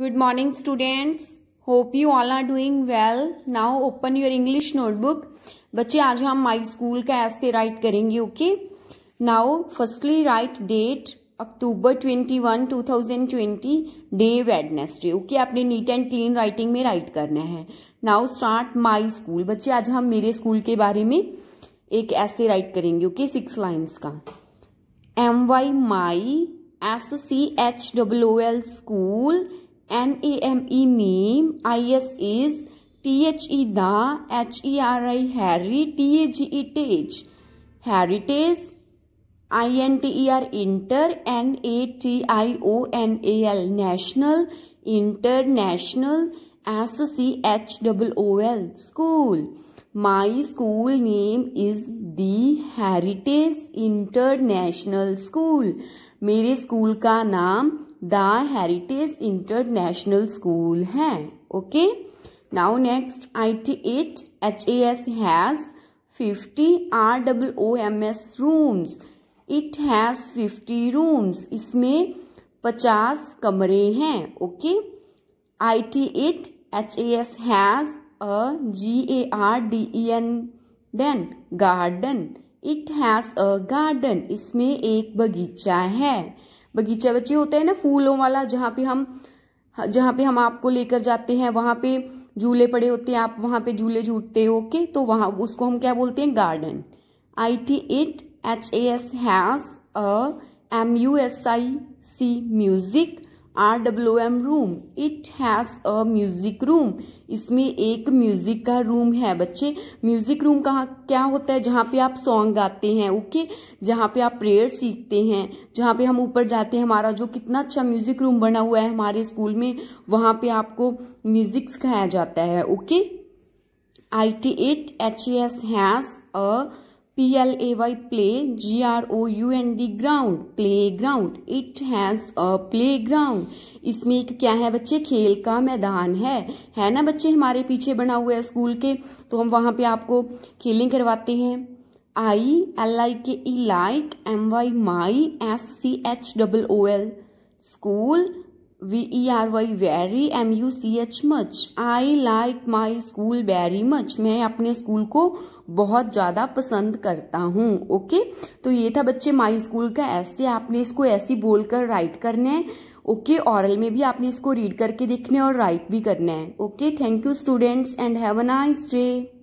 Good morning students. Hope you all are doing well. Now open your English notebook. बच्चे आज हम my school का ऐसे write करेंगे okay now firstly write date October twenty one two thousand twenty day Wednesday okay आपने neat and clean writing में write करना है नाउ स्टार्ट माई स्कूल बच्चे आज हम मेरे स्कूल के बारे में एक ऐसे राइट करेंगे ओके सिक्स लाइन्स का M Y my S C H W L school N A M E name I S is T H E the H E R I हैरी टी ए जी ई टेज heritage I N T E R inter N A T I O N A L national international S C H double O L school my school name is the heritage international school मेरे school का नाम the heritage international school है okay now next I T it H A S has fifty R double O M S rooms it has fifty rooms इसमें पचास कमरे हैं okay I T it H A S has a G A R D E N den garden it has a garden इसमें एक बगीचा है बगीचा बच्चे होते हैं ना फूलों वाला जहाँ पे हम जहाँ पे हम आपको लेकर जाते हैं वहाँ पे झूले पड़े होते हैं आप वहाँ पे झूले झूठते हो ओके तो वहाँ उसको हम क्या बोलते हैं garden I T it H A S has a M U S I C music M room it has a music room इसमें एक म्यूज़िक का रूम है बच्चे म्यूज़िक रूम कहा क्या होता है जहाँ पे आप सॉन्ग गाते हैं ओके जहाँ पे आप प्रेयर सीखते हैं जहाँ पे हम ऊपर जाते हैं हमारा जो कितना अच्छा म्यूज़िक रूम बना हुआ है हमारे स्कूल में वहाँ पे आपको म्यूज़िक सिखाया जाता है okay I T it H S has a P A Y play G R O U N D ground playground it has a playground इसमें एक क्या है बच्चे खेल का मैदान है है ना बच्चे हमारे पीछे बना हुआ है स्कूल के तो हम वहाँ पे आपको खेलें करवाते हैं आई L I K E like M Y my S C H double O L school V E R Y very M U C H much I like my school very much मैं अपने school को बहुत ज़्यादा पसंद करता हूँ okay तो ये था बच्चे माई स्कूल का ऐसे आपने इसको ऐसी बोलकर राइट करना है ओके ऑरल में भी आपने इसको रीड करके देखना है और राइट भी करना है okay thank you students and have a nice day